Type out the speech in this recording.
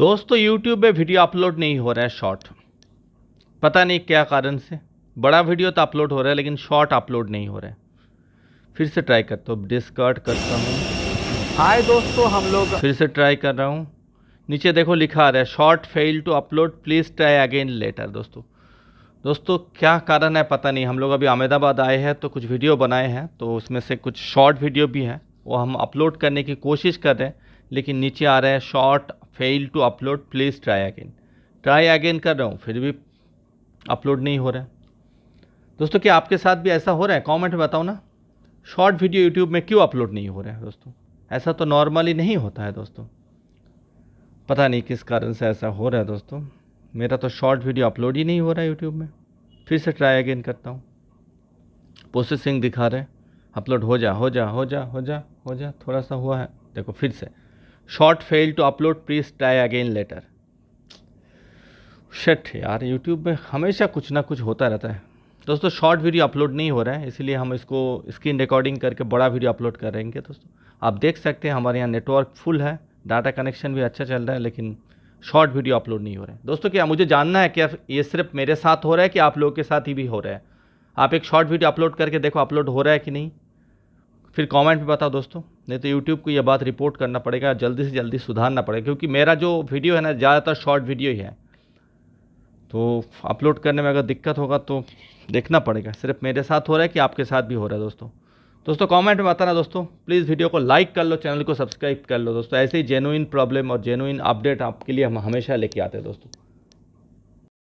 दोस्तों यूट्यूब पे video upload नहीं हो रहा है शॉर्ट पता नहीं क्या कारण से बड़ा वीडियो तो अपलोड हो रहा है लेकिन शॉर्ट अपलोड नहीं हो रहा है फिर से ट्राई करता हूँ डिस्कर्ट करता हूँ हाय दोस्तों हम लोग फिर से ट्राई कर रहा हूँ नीचे देखो लिखा आ रहा है short fail to upload please try again later दोस्तों दोस्तों क्या कारण है पता नहीं हम लोग अभी अहमदाबाद आए हैं तो कुछ वीडियो बनाए हैं तो उसमें से कुछ शॉर्ट वीडियो भी हैं वो हम अपलोड करने की कोशिश कर रहे हैं लेकिन नीचे आ रहे हैं short fail to upload please try again try again कर रहा हूँ फिर भी अपलोड नहीं हो रहा है दोस्तों क्या आपके साथ भी ऐसा हो रहा है कॉमेंट में बताओ ना शॉर्ट वीडियो यूट्यूब में क्यों अपलोड नहीं हो रहा है दोस्तों ऐसा तो नॉर्मली नहीं होता है दोस्तों पता नहीं किस कारण से ऐसा हो रहा है दोस्तों मेरा तो शॉर्ट वीडियो अपलोड ही नहीं हो रहा है यूट्यूब में फिर से ट्राई अगेन करता हूँ प्रोसेसिंग दिखा रहे अपलोड हो जा हो जा हो जा हो जा हो जा थोड़ा सा हुआ है देखो फिर से short fail to upload please try again later shut यार यूट्यूब में हमेशा कुछ ना कुछ होता रहता है दोस्तों शॉर्ट वीडियो अपलोड नहीं हो रहा है इसीलिए हम इसको स्क्रीन रिकॉर्डिंग करके बड़ा वीडियो अपलोड करेंगे दोस्तों आप देख सकते हैं हमारे यहाँ नेटवर्क फुल है डाटा कनेक्शन भी अच्छा चल रहा है लेकिन शॉर्ट वीडियो अपलोड नहीं हो रहा है दोस्तों क्या मुझे जानना है क्या ये सिर्फ मेरे साथ हो रहा है कि आप लोगों के साथ ही भी हो रहा है आप एक शॉर्ट वीडियो अपलोड करके देखो अपलोड हो रहा है कि नहीं फिर कमेंट में बताओ दोस्तों नहीं तो यूट्यूब को यह बात रिपोर्ट करना पड़ेगा जल्दी से जल्दी सुधारना पड़ेगा क्योंकि मेरा जो वीडियो है ना ज़्यादातर शॉर्ट वीडियो ही है तो अपलोड करने में अगर दिक्कत होगा तो देखना पड़ेगा सिर्फ मेरे साथ हो रहा है कि आपके साथ भी हो रहा है दोस्तों दोस्तों कमेंट में बताना दोस्तों प्लीज़ वीडियो को लाइक कर लो चैनल को सब्सक्राइब कर लो दोस्तों ऐसे ही जेनुइन प्रॉब्लम और जेनुइन अपडेट आपके लिए हम हमेशा लेके आते हैं दोस्तों